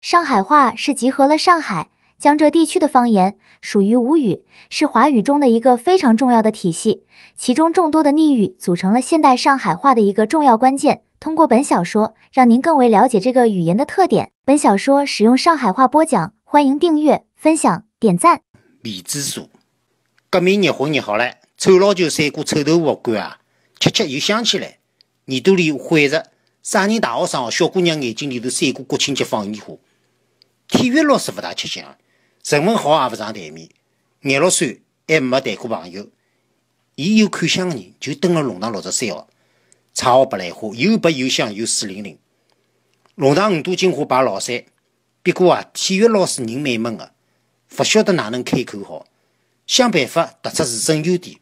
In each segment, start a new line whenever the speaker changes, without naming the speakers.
上海话是集合了上海、江浙地区的方言，属于吴语，是华语中的一个非常重要的体系。其中众多的逆语组成了现代上海话的一个重要关键。通过本小说，让您更为了解这个语言的特点。本小说使用上海话播讲，欢迎订阅、分享、点赞。米子叔，革命热昏热好了，臭老九赛过臭豆腐干啊，吃吃又想起来，耳朵里混着，啥人大学生小姑娘眼睛里头闪过国庆节放烟花。体育老师勿大吃香，陈文豪也勿上台面，廿六岁还没谈过朋友。伊有看相个人就蹲辣龙塘六十三号，插号白兰花，又白又香又水灵灵。龙塘五朵金花排老三，不过啊，体育老师人蛮闷个，勿晓得哪能开口好，想办法突出自身优点，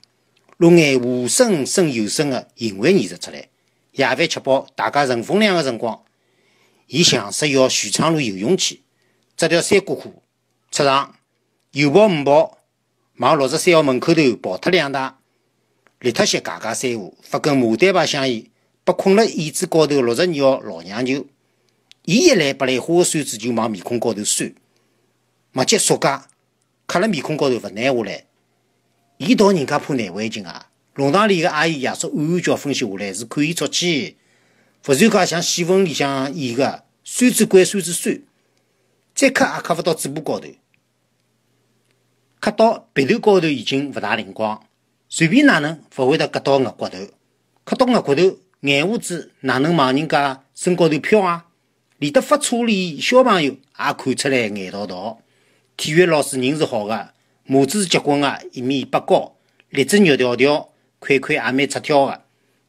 弄眼无声胜有声个行为艺术出来。夜饭吃饱，大家乘风凉个辰光，伊想说要徐昌路游泳去。这条三角裤，出场，右抱没抱，往六十三号门口头跑脱两大，立脱些嘎嘎三胡，发根牡丹牌香烟，被捆了椅子高头六十二号老娘舅，伊一来白兰花的扇子就往面孔高头扇，没接索介，卡了面孔高头勿拿下来，伊到人家怕难为情啊，弄堂里的阿姨爷叔暗暗叫分析下来，是看伊出去，勿然噶像戏文里向演个扇子拐扇子扇。再磕也磕勿到嘴巴高头，磕到鼻头高头已经勿大灵光。随便哪能勿会得磕到额骨头，磕到额骨头，眼乌子哪能往人家身高头飘啊？连得发初恋小朋友也看出来眼道道。体育老师人是好的，模子是结棍的，一米八高，立着肉条条，块块也蛮出挑的。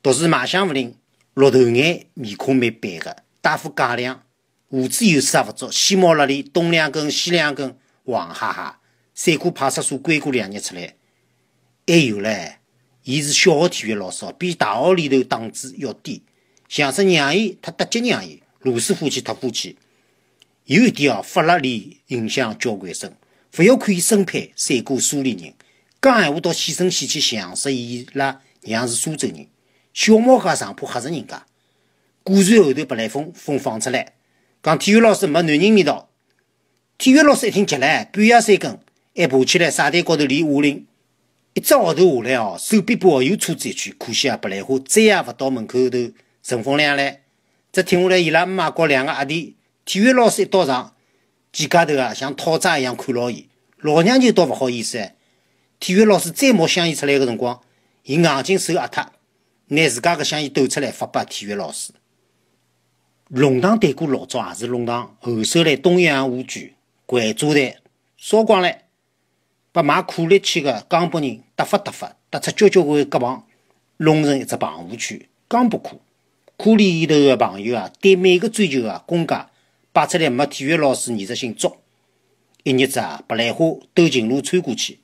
独自卖相勿灵，绿头眼，面孔蛮白的，大副假亮。胡子又啥勿足？先摸辣里，东两根，西两根，黄哈哈！三顾派出所关过两日出来。还有唻，伊是小学体育老师，比大学里头档次要低。像说让伊，他得劲让伊，老师夫妻他夫妻。有一点哦，法律里影响交关深。勿要看伊身配三顾苏联人，讲闲话到细声细去，像说伊拉娘是苏州人，小猫家上坡吓着人家。果然后头白来风风放出来。讲体育老师没男人味道，体育老师一听急嘞，半夜三更还爬起来沙堆高头练哑铃，一只号头下来哦，手臂膊又粗子一圈，可惜啊，白兰花再也勿到门口头乘风凉嘞。只听下来，伊拉姆妈和两个阿弟，体育老师一到场，几家头啊像讨债一样看牢伊，老娘舅倒勿好意思哎。体育老师再摸香烟出来个辰光，伊硬劲手压脱，拿自家个香烟抖出来发拨体育老师。龙塘对过老早也是龙塘，后手来东阳乌局拐住的，烧光了，把卖苦力去的江北人打发打发，打出交交关各帮，弄成一只棚户区。江北苦，苦里头的朋友啊，对每个追求啊，公家摆出来没体育老师，艺术性足。一日子啊，白兰花兜近路穿过去，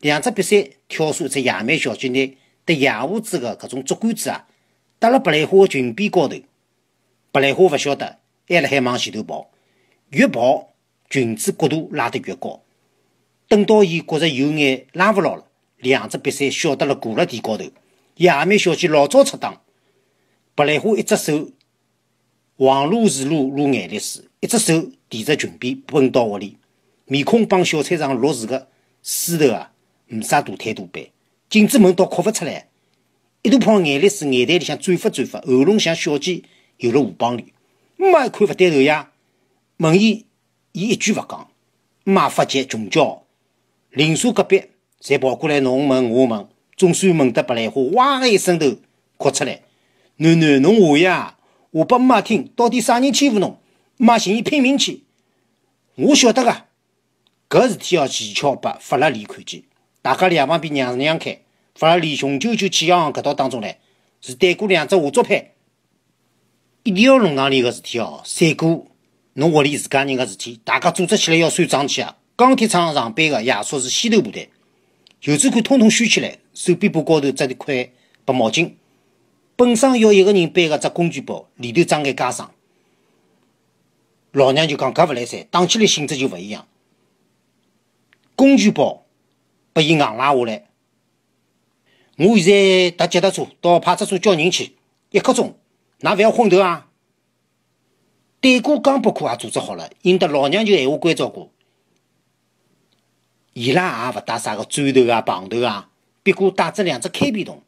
两只比赛跳索一只蛮小区内，对杨胡子的搿种竹竿子啊，搭了白兰花的裙边高头。白兰花勿晓得，还辣海往前头跑，越跑裙子角度拉得越高。等到伊觉着有眼拉勿牢了，两只鼻塞笑得了，挂辣地高头。野妹小姐老早出档，白兰花一只手往露竖，露露眼泪水，一只手提着裙边奔到屋里，面孔帮小菜场落是个湿头啊，没啥大推大斑，镜子问到哭勿出来，一大泡眼泪水眼袋里向转发转发，喉咙像小鸡。有了武帮里，姆妈一看不对头呀，问伊，伊一句勿讲，姆妈发急穷叫，邻舍隔壁侪跑过来，侬问我问，总算问得白兰花哇的一声头哭出来，囡囡侬话呀，话拨姆妈听，到底啥人欺负侬？姆妈寻伊拼命去。我晓得个，搿事体要蹊跷，拨法拉利看见，大家两旁边让让开，法拉利雄赳赳气昂昂搿到当中来，是对过两只下作派。一定要弄堂里个事体哦，三哥，侬屋里自家人的事体，大家组织起来要算账去啊！钢铁厂上班的，爷叔是先头部队，袖子管通通卷起来，手臂部高头扎一块白毛巾。本想要一个人背个只工具包，里头装眼家什，老娘就讲搿勿来三，打起来性质就勿一样。工具包被伊硬拉下来。我现在踏脚踏车到派出所叫人去，一刻钟。那不要昏头啊！对过江北库也组织好了，引得老娘就闲话关照过，伊拉也勿带啥个砖头啊、棒头啊，不过带着两只开笔筒，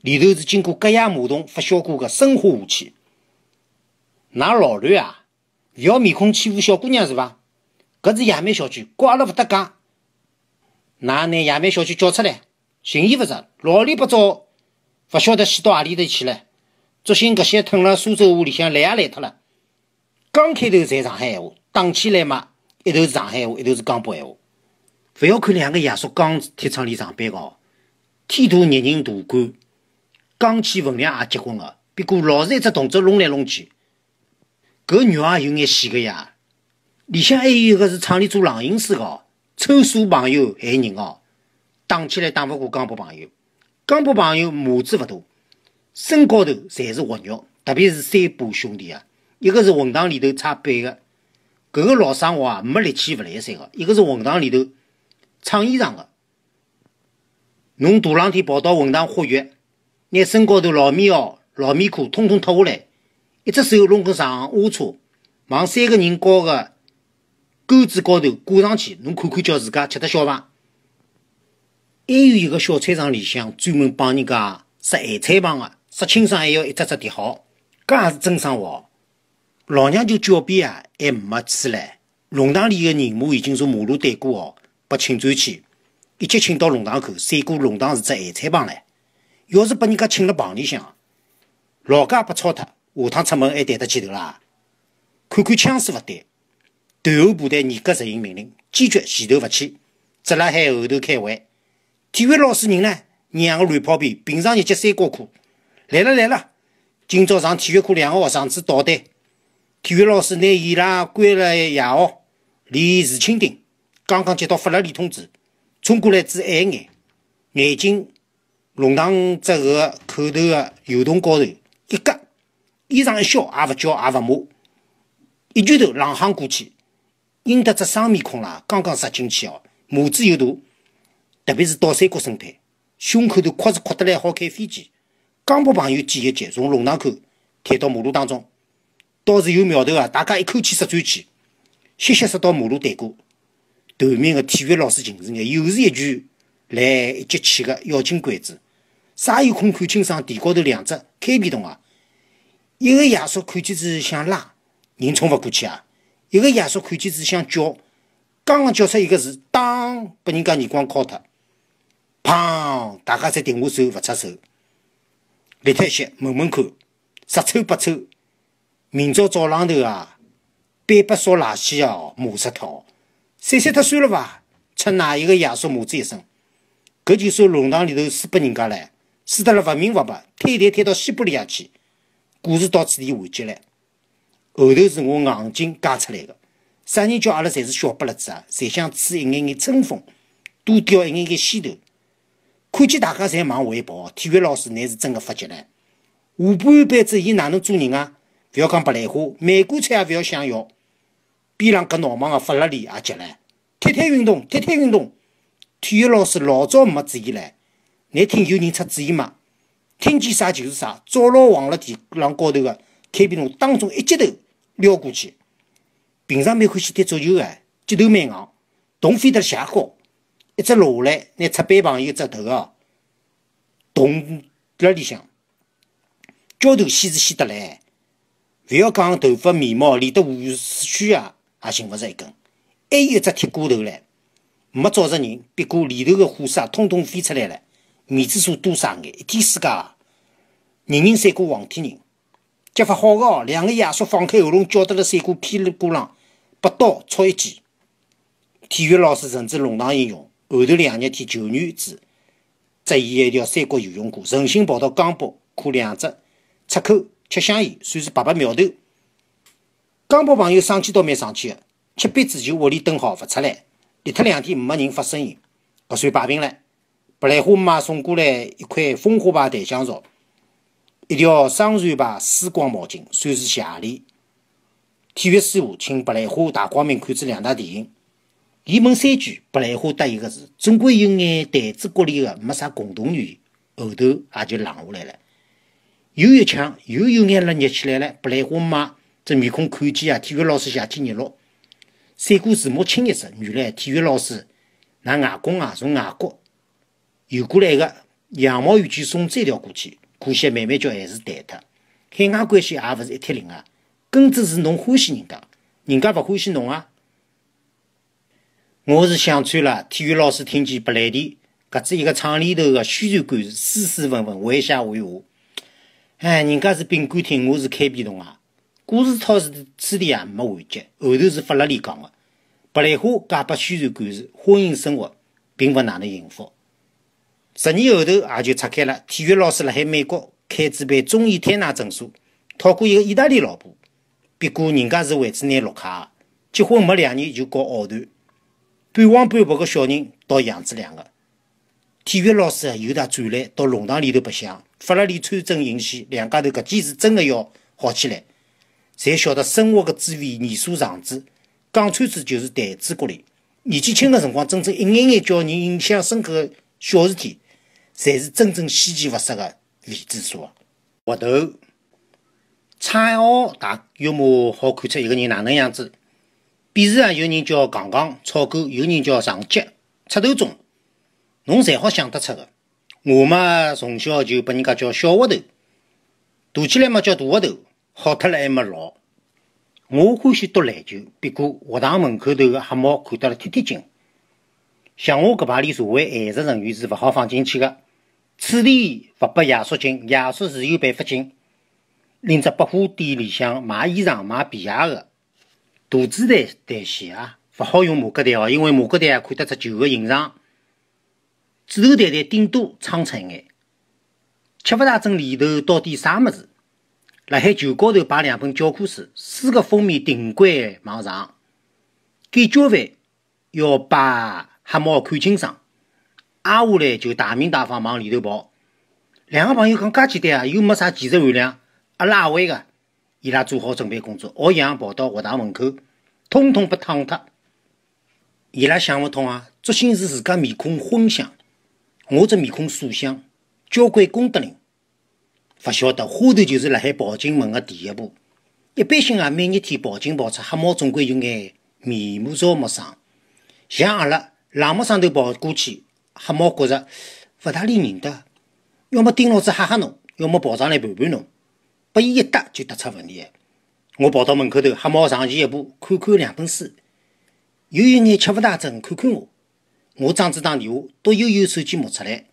里头是经过隔夜马桶发酵过个生化武器。哪老吕啊，不要面孔欺负小姑娘是伐？搿是野蛮小区，跟阿拉勿搭界。哪拿野蛮小区叫出来，寻伊勿着，老里八糟，勿晓得死到阿里头去了。索性搿些蹲辣苏州屋里向来也来脱了，刚开头侪上海话，打起来嘛，一头是上海话，一头是江北话。勿要看两个爷叔钢铁厂里上班个哦，天大热人大干，钢起分量也结棍个。不过老是一只动作弄来弄去，搿女娃有眼死个呀。里向还有一个是厂里做冷饮师个哦，抽水朋友害人哦，打起来打勿过江北朋友，江北朋友码子勿大。身高头侪是活肉，特别是三把兄弟啊，一个是混堂里头擦背个，搿个老生活啊没力气勿来三个；一个是混堂里头撑衣裳个，侬大冷天跑到混堂化浴，拿身高头老棉袄、老棉裤通通脱下来，一只手弄个上下车，往三个人高的钩子高头挂上去，侬看看叫自家吃得消伐？还有一个小菜场里向专门帮人家摘咸菜棒个。说清桑还要一只只的好，搿也是真生活。老娘就狡辩啊还没起来，龙塘里个人马已经从马路对过哦被请走去，一脚请到龙塘口，三过龙塘是只咸菜棚唻。要是把人家请辣棚里向，老家被抄脱，下趟出门还抬得起头啦？看看枪势勿对，团后部队严格执行命令，坚决前头勿去，只辣海后头开会。体育老师人呢，让个乱跑遍，平常日脚三高苦。来了来了！今朝上体育课，两个学生子捣蛋，体育老师拿伊拉关了夜校，练竖蜻蜓。刚刚接到法拉利通知，冲过来只一眼，眼睛弄堂只个口头个油桶高头，一夹，衣裳一笑也勿叫也勿骂，一拳头浪夯过去，应得只生面孔啦！刚刚杀进去哦，母子又大，特别是倒三角身体，胸口头哭是哭得来，好开飞机。江浦朋友挤一截从龙塘口推到马路当中，倒是有苗头啊！大家一口气塞转去，歇歇，塞到马路对过，头面的体育老师近视眼，又是一拳来一节气的妖紧鬼子，啥有空看清爽？地高头两只开皮筒啊！一个爷叔看见是想拉，人冲勿过去啊！一个爷叔看见是想叫，刚刚叫出一个字，当被人家耳光敲脱，砰！大家侪停下手，勿出手。立脱一些，问看看，十抽八抽。明朝早浪头啊，百不扫垃圾哦，抹湿脱。三三脱算了伐？出哪一个爷叔骂子一身，搿就算龙堂里头输拨人家了，输得了勿明勿白，推台推到西伯利亚去。故事到此地完结了，后头是我硬劲加出来的。啥人叫阿拉侪是小白拉子啊？侪想吹一眼眼春风，多钓一眼眼线头。看见大家侪往回跑，体育老师乃是真的发急了。下半辈子伊哪能做人啊？勿要讲白兰花，美国菜也勿要想要，边浪搿闹忙个发了利也急了。踢踢运动，踢踢运动，体育老师老早没注意唻。难听有人出主意吗？听见啥就是啥，早老往了地浪高头个开平龙，当中一接头撩过去。平常蛮欢喜踢足球个，接头蛮硬，动飞得邪高。一只落下来，拿出板旁一只头哦，捅辣里向，浇头洗是洗得来，要讲头发、眉毛，连得胡须啊也寻勿着一根。还有一只铁锅头唻，没找着人，不过里头个火舌通通飞出来了，面子数多傻眼，一天世界，人人赛过黄天人。结发好个哦，两个爷叔放开喉咙叫得了，赛过霹雳鼓浪，拔刀戳一记。体育老师甚至龙堂英雄。后头两日天，旧女子则以一条三角游泳裤，任性跑到江北裤两只出口吃香烟，算是白白苗头。江北朋友上气都没上去的，吃杯子就屋里蹲好勿出来，立脱两天没人发声音，勿算摆平了。白兰花妈送过来一块风花牌檀香皂，一条双船牌丝光毛巾，算是谢礼。体育师傅请白兰花大光明看这两大电影。伊问三句，白兰花答一个字，总归有眼台子国里的没啥共同语言，后头也就冷下来了。又一枪，又有眼了热起来了。白兰花妈这面孔看见啊，体育老师邪气热了，闪过字幕清一色，原来体育老师拿外公啊，从外国游过来个羊毛雨具送这条过去，可惜慢慢叫还是淡脱海外关系也勿是一铁零啊，根子是侬欢喜人家，人家勿欢喜侬啊。我是想穿了，体育老师听见不来地搿只一个厂里头个宣传干事，斯斯文文，会写会画。哎，人家是宾馆厅，我是开皮冻啊。故事套是这里也没完结，后头是法拉利讲个，白兰花嫁给宣传干事，婚姻生活并勿哪能幸福。十年后头也就拆开了，体育老师辣海美国开始办中医推拿诊所，讨过一个意大利老婆，不过人家是为资拿绿卡，结婚没两年就搞二段。半黄半白个小人，到样子两个。体育老师由他转来到弄堂里头白相，法拉利穿针引线，两家头搿件事真的要好起来，才晓得生活个滋味，年数长子，讲穿子就是台子骨里，年纪轻的辰光，真正一眼眼叫人印象深刻的小事体，才是真正稀奇勿失的未子数啊。滑头，蔡袄大约摸好看出一个人哪能样子。比如啊，有人叫杠杠、草狗，有人叫长脚、出头种，侬才好想得出个。我嘛，从小就被人家叫小窝头，大起来嘛叫大窝头，好脱了还没老。我欢喜打篮球，不过学堂门口头个黑猫看到了，天天惊。像我搿排里社会闲职人员是勿好放进去个，此地勿拨爷叔进，爷叔自有办法进。拎只百货店里向卖衣裳、卖皮鞋个。大鸡蛋蛋线啊，勿好用马格蛋哦，因为马格蛋啊看得出球的形状。纸头蛋蛋顶多撑出一眼，吃勿大准里头到底啥物事。辣海球高头摆两本教科书，书个封面顶冠往上。给交饭要把黑猫看清爽，挨下来就大明大放往里头跑。两个朋友讲介简单啊，又没啥技术含量，阿拉也会个。伊拉做好准备工作，学一样跑到学堂门口，统统被烫脱。伊拉想勿通啊，作兴是自家面孔荤香，我这面孔素香，交关功德人，勿晓得花头就是辣海跑进门个第一步。一般性啊，每日天跑进跑出，黑猫总归有眼面目朝陌生，像阿拉，冷陌上头跑过去，黑猫觉着勿大理认得，要么盯牢子吓吓侬，要么跑上来盘盘侬。拨伊一搭就搭出问题。我跑到门口头，黑猫上前一步，看看两本书，又有一眼吃勿大准，看看我。我张子打电话，都悠悠手机摸出来，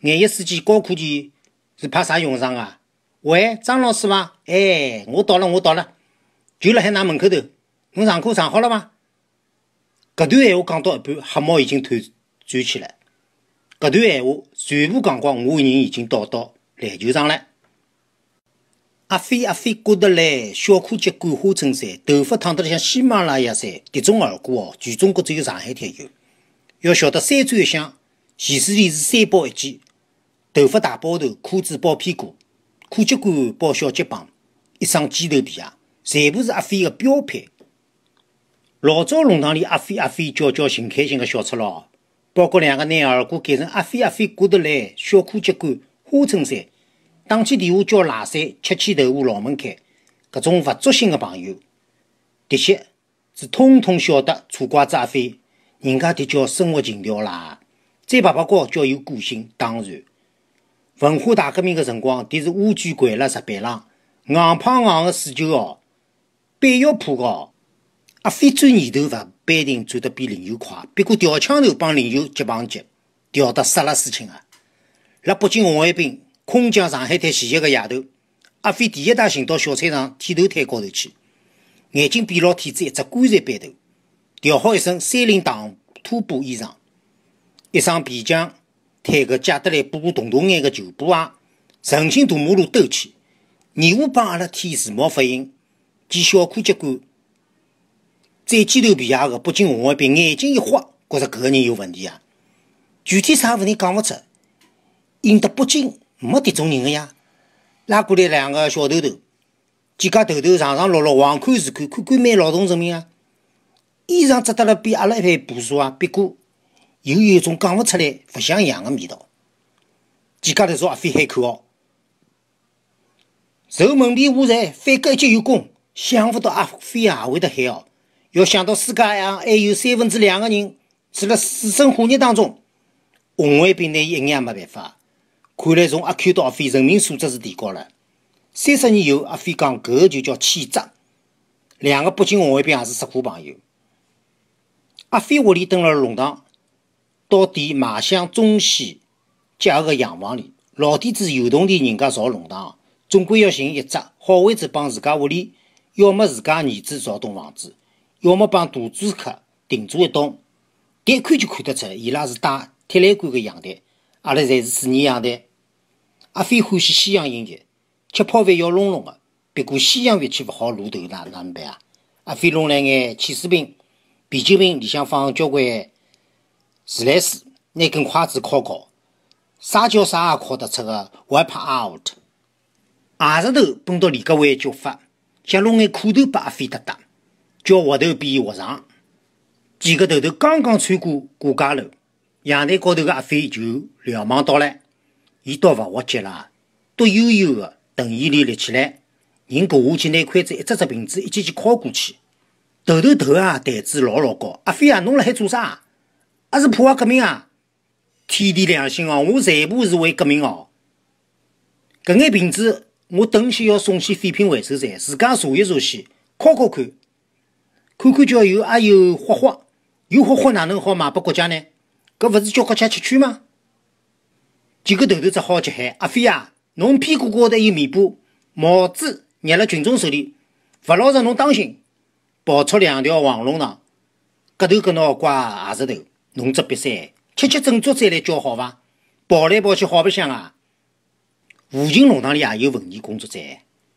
廿一世纪高科技是派啥用场啊？喂，张老师吗？哎，我到了，我到了，就辣海㑚门口头。侬上课上好了吗？搿段闲话讲到一半，黑猫已经退转去了。搿段闲话全部讲光，我人已经到到篮球场了。阿飞阿飞过得来，小裤脚、花衬衫，头发烫得像喜马拉雅山，迭种儿歌哦，全中国只有上海滩有。要晓得三转一响，前四里是三包一剪，头发大包头，裤子包屁股，裤脚管包小脚膀，一双鸡头皮鞋，全部是阿飞的标配。老早弄堂里，阿飞阿飞叫叫尽开心的小赤佬，包括两个男耳儿歌改成阿飞阿飞过得来，小裤脚、花衬衫。打起电话叫赖三，吃起豆腐老门槛，搿种勿作兴的朋友，迭些是通通晓得错怪阿飞。人家迭叫生活情调啦，再拔拔高叫有个性。当然，文化大革命个辰光，迭是乌龟拐了石板浪，硬碰硬个四球哦，板要破个。阿飞转念头勿，不一定转得比林有快。不过吊枪头帮林有接棒接，吊得杀了事情啊！辣北京红卫兵。空降上海滩前一个夜头，阿飞第一大寻到小菜场剃头摊高头去，眼睛闭牢，剃子一只棺材板头，调好一身三林唐拖布衣裳，一双皮匠摊个借得来补补洞洞眼个旧布鞋，神心大马路兜去，义务帮阿拉剃时髦发型，剪小裤脚管，再剪头皮鞋个北京红卫兵，眼睛一花，觉着搿个人有问题啊，具体啥问题讲勿出，引得北京。没迭种人个呀！拉过来两个小头头，几家头头上上落落，横看竖看，看看蛮劳动人民啊！衣裳着得了比阿拉一般朴素啊，不过又有一种讲勿出来、勿像样个味道。几家头朝阿飞喊口号：“受门蔽误财，反戈一击有功。”想勿到阿飞也会得喊哦！要想到世界上还有三分之两个人处了水深火热当中，红卫兵拿伊一也没办法。看来从阿 Q 到阿飞，人民素质是提高了。三十年后，阿飞讲搿个就叫气质。两个北京红卫兵也是识货朋友。阿飞屋里蹲辣龙塘，到底马相中西结合个洋房里。老底子有同的人家造龙塘，总归要寻一只好位置帮自家屋里，要么自家儿子造栋房子，要么帮大租客定做一栋。一看就看得出，伊拉是带铁栏杆个阳台。阿拉侪是水泥养的，阿飞欢喜西洋音乐，吃泡饭要隆隆的。不过西洋乐器勿好露头，哪哪能办啊？阿飞弄来眼汽水瓶、啤酒瓶里向放交关自来水，拿根筷子敲敲，啥叫啥也敲得出 w i 还怕 out。阿石头奔到李格伟脚法，想弄眼苦头拨阿飞搭搭，叫活头比活长。几个头头刚刚穿过过街楼。阳台高头个阿飞就瞭望到了，伊倒勿着急啦，踱悠悠个等伊里立起来，人过下去拿筷子一只只瓶子一记记敲过去。头头头啊，台子老老高。阿飞啊，侬辣海做啥？阿是破坏革命啊？天地良心哦，我全部是为革命哦。搿眼瓶子我等歇要送去废品回收站，自家查一查先，敲敲看，看看叫有阿有花花，有花花哪能好卖拨国家呢？搿勿是叫国家吃穿吗？几个头头只好吃喊阿飞啊，侬屁股高头有尾巴，帽子捏辣群众手里，勿老实侬当心，跑出两条黄龙塘，搿头搿脑挂阿石头，侬只瘪三，吃吃振作再来叫好伐？跑来跑去好白相啊！附近弄堂里也有文艺工作者，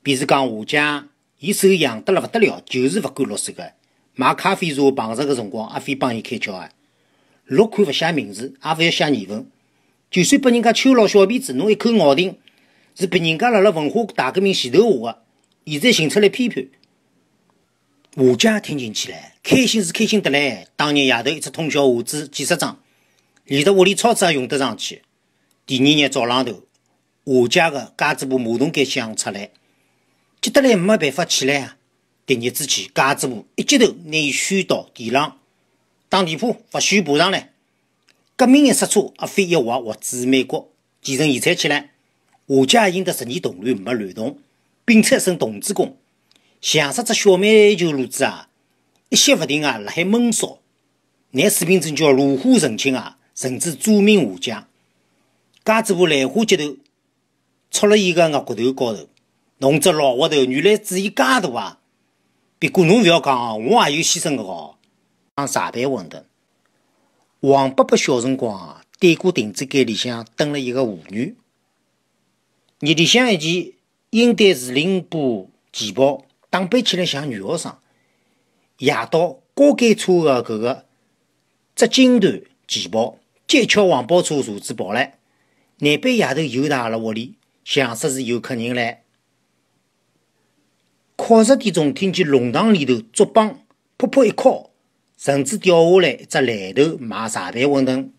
比如讲画家，伊手痒得了勿得了，就是勿敢落手个，买咖啡茶碰着的辰光，阿飞帮伊开窍啊。落款勿写名字，也勿要写年份，就算拨人家揪老小辫子，侬一口咬定是别人家辣辣文化大革命前头画的，现在寻出来批判。画家听进去了，开心是开心得来，当日夜头一只通宵画纸几十张，连着屋里抄子也用得上去。第二日早浪头，画家的架子布马桶盖响出来，急得来没办法起来啊！第二之前，架子布一击头，拿伊掀到地浪。当地铺勿许爬上来，革命一刹车，阿飞一滑，滑至美国继承遗产去了。华家赢得十年动乱没乱动，并出身童子功，像啥只小煤球炉子啊，一歇勿停啊，辣海闷烧。拿四平真叫炉火纯青啊，甚至著名画家。架子布兰花集头戳了伊个额骨头高头，侬只老窝头，原来主意介大啊。不过侬勿要讲，我也有牺牲个哦。上啥辈混的？王伯伯小辰光啊，对过亭子间里向蹲了一个妇女。日里向一件英单丝领布旗袍，打扮起来像女学生；夜到高跟车的搿个织金缎旗袍，一脚黄包车车子跑来。难般夜头又在阿拉屋里，像说是有客人来。考十点钟，听见弄堂里头竹梆噗噗一敲。甚至掉下来一只篮头，买沙贝馄饨。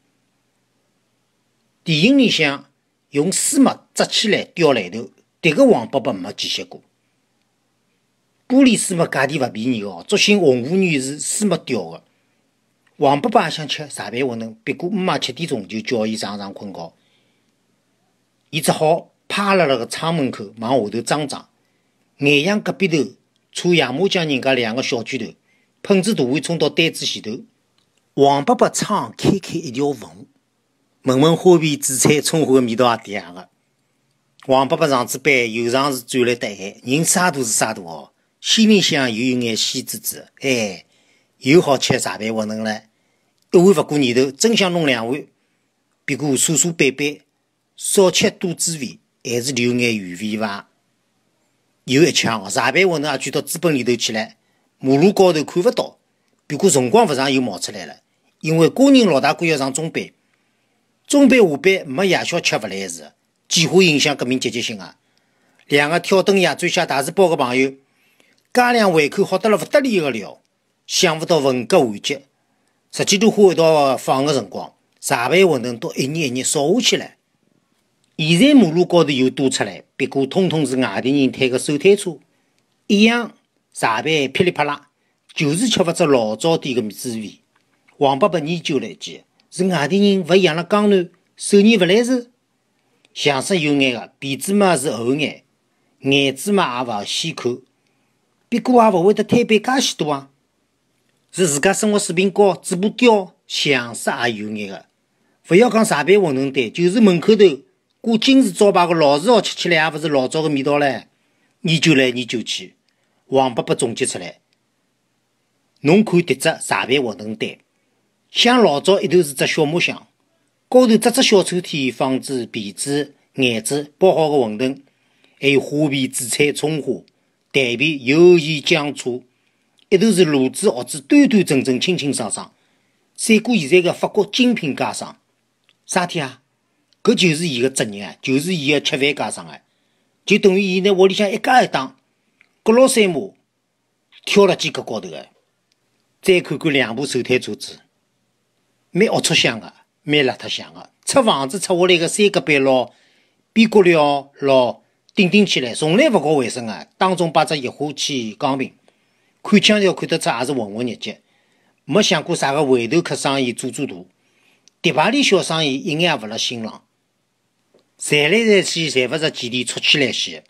电影里向用丝袜扎起来吊篮头，迭个王伯伯没见识过。玻璃丝袜价钿勿便宜哦，足幸红湖女是丝袜吊的。王伯伯也想吃沙贝馄饨，不过姆妈七点钟就叫伊上床困觉，伊只好趴辣辣个窗门口往下头张张，眼向隔壁头瞅杨木匠人家两个小鬼头。喷子大碗冲到单子前头，王伯伯窗开开一条缝，闻闻花皮紫菜葱花的味道也嗲个。王伯伯上次班，有上是转来点钱，人啥都是啥都哦。心里向又有眼喜滋滋，哎，又好吃茶饭馄饨了，一碗勿过念头，真想弄两碗，不过数数板板，少吃多滋味，还是留眼余味伐？有一枪，茶饭馄饨也卷到资本里头去了。马路高头看不到，不过辰光勿长又冒出来了。因为工人老大哥要上中班，中班下班没夜宵吃勿来事，几乎影响革命积极性啊。两个挑灯夜战写大字报个朋友，加量胃口好得了勿得了的了。想不到文革完结，十几朵花一道放个辰光，茶杯馄饨都一年一年少下去了。现在马路高头又多出来，不过通通是外地人推个手推车，一样。茶饭噼里啪啦，就是吃勿着老早点个米滋味。王伯伯研究了一记，是外地人勿养辣江南，手艺勿来事，相色有眼个，鼻子嘛是厚眼，眼子嘛也勿细看，鼻过也勿会得贪杯介许多啊。是自家生活水平高，嘴巴刁，相色也有眼个。勿要讲茶饭馄饨蛋，就是门口头挂金字招牌个老字号，吃起来也勿是老早个味道唻。研究来研究去。王伯伯总结出来，侬看这只茶盘馄饨单，像老早一头是只小木箱，高头只只小抽屉，放着皮子、眼子包好的馄饨，还有花皮、紫菜、葱花、蛋皮、油盐酱醋，一头是卤子、锅子，端端正正、清清爽爽，赛过现在的法国精品家常。啥体啊！搿就是伊个职业啊，就是伊个吃饭家常啊，就等于伊在屋里向一家一档。隔老三码，挑了几个高头的，再看看两部手推车子，蛮龌龊相的，蛮邋遢相的。拆房子拆下来个三格板老，边角料老顶顶起来，从来不搞卫生的，当中摆只液化气钢瓶，看腔调看得出也是混混日脚，没想过啥个回头客生意做做大，迪吧里小生意一眼也不辣心浪，赚来赚去赚不着几钿，出去来些。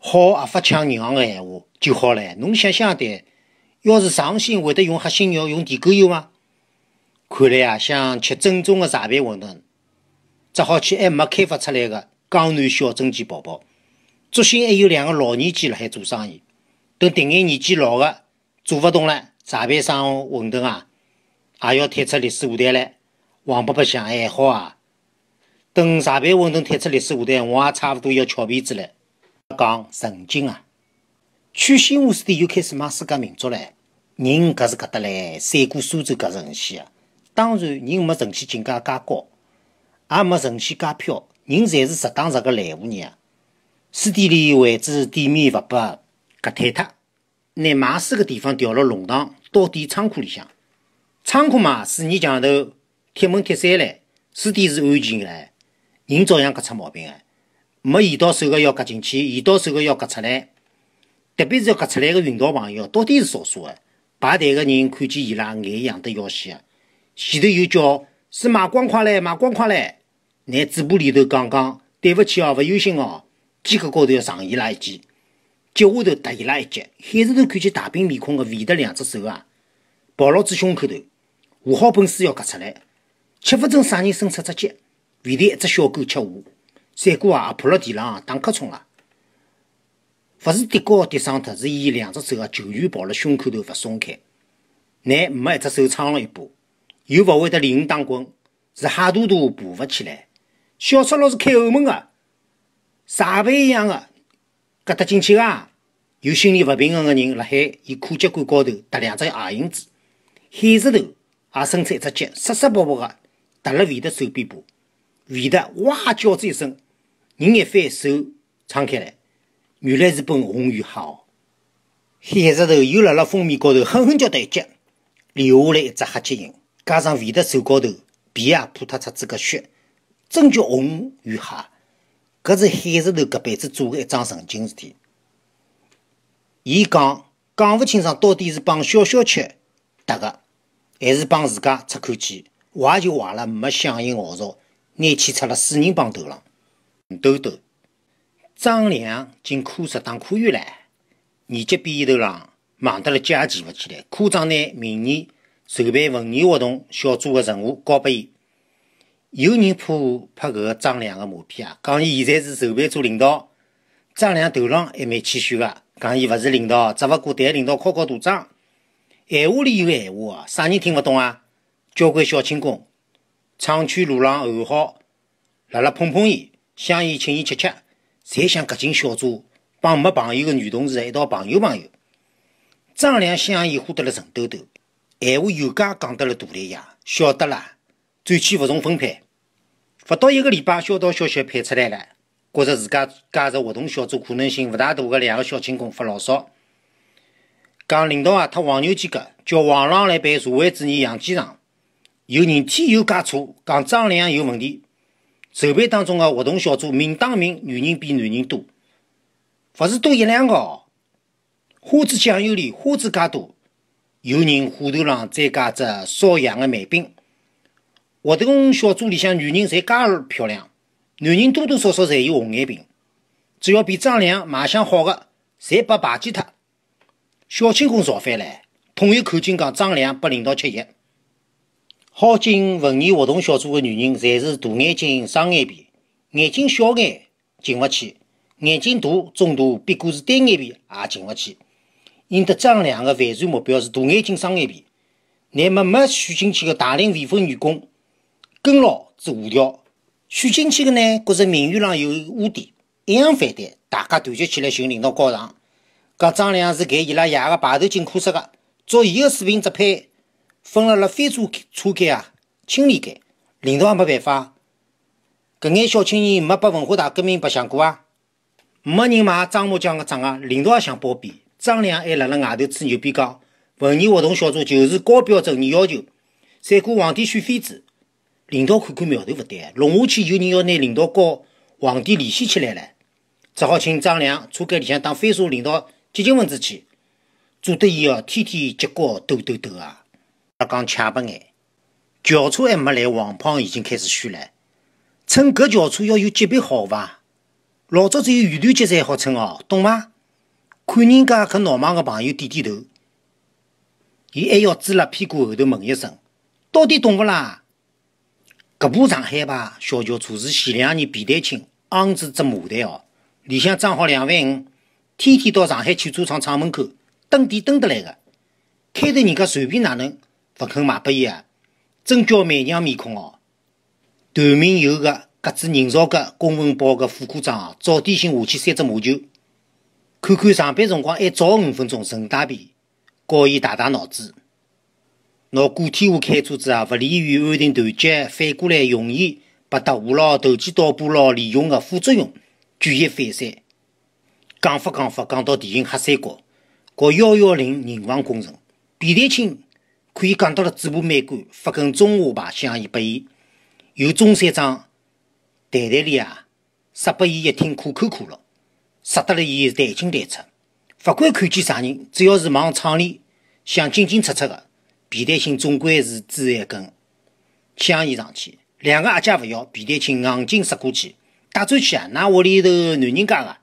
好合法抢银行的闲话就好了。侬想想看，要是上兴会得用黑心肉、用地沟油吗？看来啊，想吃正宗的茶饭馄饨，只好去还没开发出来的江南小镇去宝宝。竹兴还有两个老年机了，海做生意。等定眼年纪老的做不动了，茶饭生馄饨啊，也要退出历史舞台了。王伯伯想，还好啊。等茶饭馄饨退出历史舞台，我也差不多要翘辫子了。讲曾经啊，去新华书店又开始卖世界名著了。人搿是搿得唻，赛过苏州搿神啊，当然，人没城仙境界介高，也没城仙介飘。人侪是实打实个污泥人。书店里位置、店面勿拨搿推脱，拿卖书个地方调了弄堂，到底仓库里向。仓库嘛，水泥墙头，铁门铁栅栏，书店是安全个，人照样搿出毛病个。没移到手的要夹进去，移到手的要夹出来，特别是要夹出来的运道朋友，到底是少数的。排队的人看见伊拉，眼痒得要死。前头又叫：“是买光快嘞，买光快嘞！”拿嘴巴里头讲讲：“对不起哦，勿有心哦。”肩胛高头要上伊拉一记，脚下头踏伊拉一脚。海市头看见大饼面孔的，肥的两只手啊，抱牢子胸口头，下好本事要夹出来。吃勿准啥人伸出只脚，唯独一只小狗吃货。伞哥啊，扑了地浪，打瞌虫啊！勿是跌跤跌伤脱，是伊两只手啊，全拳抱辣胸口头勿松开，乃没一只手撑了一把，又勿会得连打滚，是哈嘟嘟爬勿起来。小赤佬是开后门个，傻肥一样的，搿搭进去个，有心理勿平衡个人辣海伊裤脚杆高头搭两只鞋印子，黑石头也伸出一只脚，湿湿薄薄个搭辣韦德手臂部，韦德哇叫一声。人一翻手，敞开来，原来是本红与黑哦。黑石头又辣辣封面高头狠狠叫得一脚，留下来一只黑脚印，加上韦德手高头皮也破脱出子个血，真叫红与黑。搿是黑石头搿辈子做个一桩神经事体。伊讲讲勿清爽，到底是帮小小吃得个，还是帮自家出口气？坏就坏了，没响应号召，拿去出了四人帮头浪。豆豆，张良进科室当科员来年纪业头浪忙得了，家也见勿起来。科长拿明年筹备文艺活动小组的任务交拨伊。有人怕拍搿个张良的马屁啊，讲伊现在是筹备组领导。张良头浪还蛮谦虚个，讲伊勿是领导，只勿过代领导考考大账。闲话里有闲话啊，啥人听勿懂啊？交关小轻工，厂区路浪候好，辣辣碰碰伊。香烟请伊吃吃，才想搿群小组帮没朋友的女同事一道朋友朋友。张亮香烟获得了陈豆豆，闲话有家讲得了大了一晓得了，转去服从分配。勿到一个礼拜，小道消息派出来了，觉着自家加入活动小组可能性勿大大的两个小清工发牢骚，讲领导啊，特黄牛几个，叫黄浪来陪社会主义杨鸡场，有人添油加醋，讲张亮有问题。筹备当中的活动小组，明打明女人比男人多，勿是多一两个哦。花枝酱油里花枝介多，有人花头上再加只烧洋的美兵。活动小组里向女人侪介漂亮，男人多多少少侪有红眼病，只要比张良卖相好的，侪被排挤脱。小青功造反唻，统一口径讲张良被领导吃药。好进文艺活动小组的女人，侪是大眼睛、双眼皮；眼睛小眼进勿去，眼睛大中大，不过是单眼皮也进勿去。因得张良的犯罪目标是大眼睛、双眼皮。乃末没选进去的大龄未婚女工，跟牢之无调；选进去的呢，觉着名誉上有污点，一样反对。大家团结起来，寻领导告状，讲张良是给伊拉爷个排头进裤室个，照伊个水平支配。分辣辣非组车间啊，清理间，领导也没办法。搿眼小青年没拨文化大革命白相过啊，没人买张木匠个账啊。领导也想包庇，张良还辣辣外头吹牛逼讲，文艺活动小组就是高标准、严要求。赛过皇帝选妃子，领导看看苗头勿对，弄下去有人要拿领导和皇帝联系起来了，只好请张良车间里向当非组领导，激进分子去，做得伊哦，天天脚高抖抖抖啊。我讲恰白眼，轿车还没来，王胖已经开始嘘了。乘搿轿车要有级别好伐？老早只有羽通级才好乘哦，懂伐？看人家搿闹忙个朋友点点头，伊还要支辣屁股后头问一声：到底懂勿啦？搿部上海牌小轿车是前两年皮带清昂子只麻袋哦，里向装好两万五，天天到上海汽车厂厂门口蹲点蹲得来的。开的人家随便哪能？不肯卖拨伊啊，真叫媚娘面孔哦。团里有个格子人造革公文包个副科长啊，早点先下去三只麻球，看看上班辰光还早五分钟，顺大便，教伊大大脑子。拿固体物开车子啊，勿利于安定团结，反过来容易拔特务咯、投机倒把咯利用个副作用，举一反三。讲法讲法，讲到电影《黑三国》和幺幺零人防工程，皮蛋清。可以讲到了，嘴巴美干，发根中华牌香烟拨伊，有中山装袋袋里啊，塞拨伊一听可口可乐，塞得了伊弹进弹出。勿管看见啥人，只要是往厂里想进进出出个，皮带青总归是支一根香烟上去。两个阿姐勿要，皮带青硬劲塞过去，带转去啊！㑚屋里头男人家个，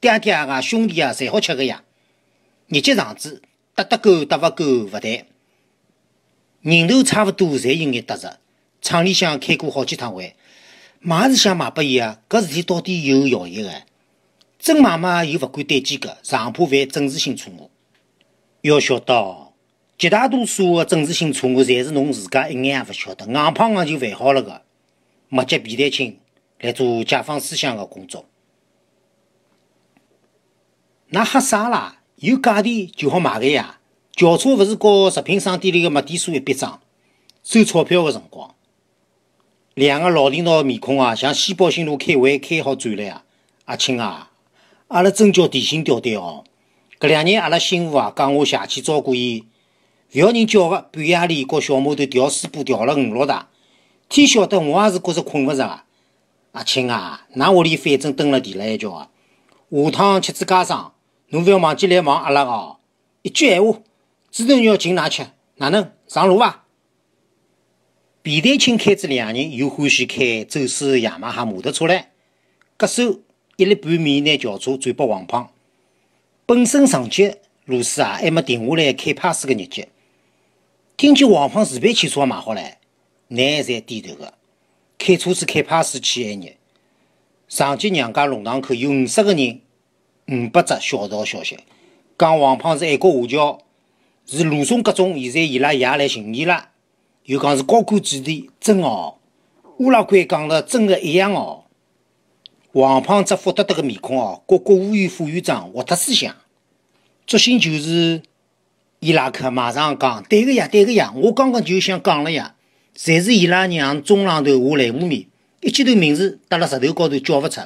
爹爹啊、兄弟啊，侪好吃个呀！日脚肠子得得够得勿够勿谈。人头差不多，侪有眼得着。厂里向开过好几趟会，买是想卖拨伊啊？搿事体到底有效益个？真卖嘛又勿敢对几个，生怕犯政治性错误。要晓得，绝大多数个政治性错误，侪是侬自家一眼也勿晓得，硬碰硬就犯好了个。墨接皮带青来做解放思想个工作，那吓啥啦？有价钿就好卖个呀！轿车勿是和食品商店里个麦地叔一笔账，收钞票个辰光，两个老领导面孔啊，像西宝新路开会开好转来啊。阿青啊，阿拉真叫提心吊胆哦。搿两年阿拉媳妇啊讲我邪气照顾伊，勿要人叫个半夜里和小毛头调水布调了五六趟，天晓得我也是觉着困勿着啊。阿青啊，㑚屋里反正蹲了地了一条啊，下趟吃子家上侬勿要忘记来望阿拉哦。一句闲话。猪头肉请㑚吃？哪能上路伐？皮带清开支两人，又欢喜开走私雅马哈摩托车唻。隔手一粒半米，拿轿车转拨王胖。本身上级路事啊，还没停下来开派斯个日脚，听见王胖自备汽车买好唻，难才点头个。开车子开派斯去埃日，上级娘家弄堂口有五十个人，五百只小道消息，讲王胖是爱国华侨。是鲁总，各种现在伊拉爷来寻伊拉，又讲是高官子弟，真哦。乌拉圭讲的真个一样哦。王胖子福得得个面孔哦，国国务院副院长，活特思想，作兴就是伊拉克，马上讲对个呀，对个呀。我刚刚就想讲了呀，侪是伊拉娘中浪头下来污面，一记头名字搭辣舌头高头叫勿出。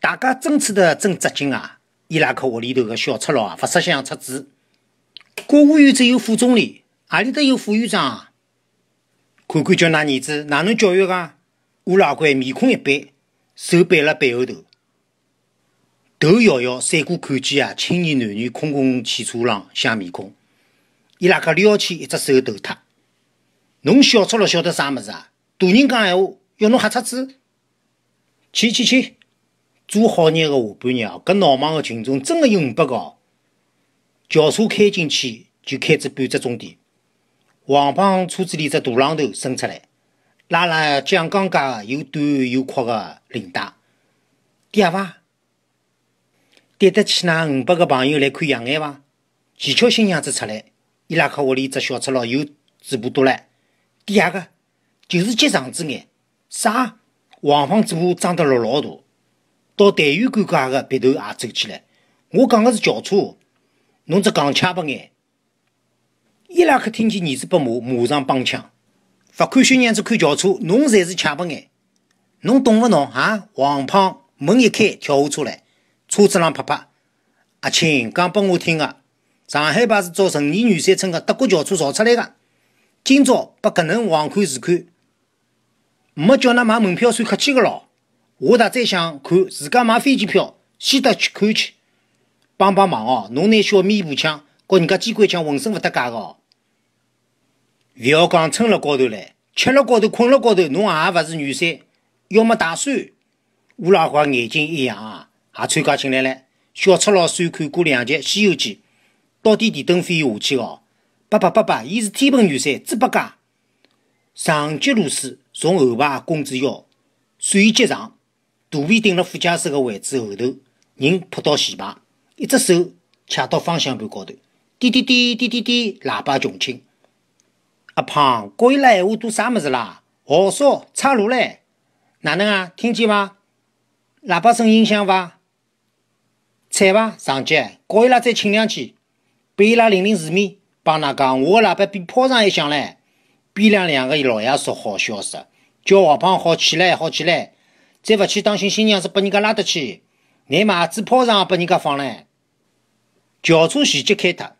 大家争吃的真扎劲啊！伊拉克屋里头个小赤佬啊，勿识相出嘴。国务院只有副总理，阿里搭有副院长啊？看看叫那儿子哪能教育啊？乌老怪，面孔一板，手背了背后头，头摇摇，闪过看见啊，青年男女公共汽车上相面孔，伊拉个撩起一只手抖脱，侬小赤佬晓得啥么子啊？大人讲闲话要侬瞎叉子，去去去，做好人个下半日啊！搿闹忙的群众真的有五百个。轿车开进去，就开至半只钟点。王胖车子里只大榔头伸出来，拉了蒋刚家的又短又阔个领带，嗲伐？对得起那五百个朋友来看养眼伐？奇巧新娘子出来，伊拉克屋里只小赤佬又嘴巴嘟唻，第二个就是接长子眼，啥？王胖嘴巴张得老老大，到戴玉官家个鼻头也皱起来。我讲个是轿车。侬只戆，恰不眼，伊拉克听见儿子被骂，马上帮腔。罚款新娘子看轿车，侬才是恰白眼，侬懂勿懂啊？王胖门一开，跳下车来，车子上拍拍。阿青讲拨我听啊，上海牌是做成年女山村的德国轿车造出来的，今朝拨搿能罚款自看，没叫㑚买门票算客气个咯。我大再想看，自家买飞机票，先得去看去。帮帮忙哦！侬拿小米步枪和人家机关枪浑身勿搭界个哦！要讲撑辣高头来，吃辣高头，困辣高头，侬也勿是女三，要么大帅乌拉花眼睛一样，也参加进来了。小赤佬算看过两集《西游记》，到底李登飞下去哦！爸爸爸爸，伊是天蓬元帅，猪八戒，长绝如丝，从后排弓着腰，随意接长，肚皮顶辣副驾驶个位置后头，人扑到前排。一只手掐到方向盘高头，滴滴滴滴滴滴，喇叭穷清。阿胖，哥伊拉闲话做啥么子啦？豪叔，岔路嘞，哪能啊？听见伐？喇叭声音响伐？踩伐？上级，哥伊拉再请两句，拨伊拉领领世面。帮衲讲，我个喇叭比炮仗还响嘞！边两两个老爷叔好消息，叫下胖好起来，好起来！再勿去，当心新娘子拨人家拉得去，连麻子炮仗也拨人家放嘞！轿车前脚开脱，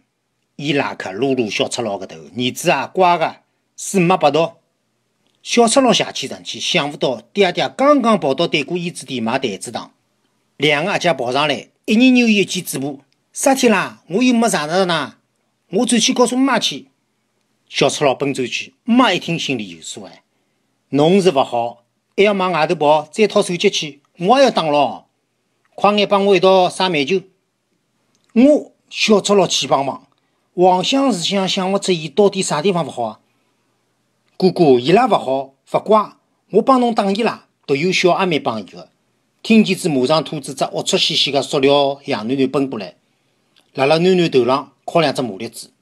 伊拉克撸撸小赤佬个头，儿子啊，乖个，是没白到。小赤佬邪气神气，想不到爹爹刚刚跑到对过胭脂店买台子糖，两个阿姐跑上来，一人扭伊一记嘴巴。啥体啦，我又没上着呢，我走去告诉妈去。小赤佬奔走去，妈一听心里有数哎，侬是勿好，还要往外头跑，再掏手机去，我也要打咯。快眼帮我一道耍煤球，我。小赤佬去帮忙，王想是想想不出伊到底啥地方勿好啊！哥哥，伊拉勿好，勿乖，我帮侬打伊拉。独有小阿妹帮伊个。听见子，马上兔子只龌龊兮兮个，塑料羊囡囡奔过来，辣辣囡囡头浪敲两只马栗子。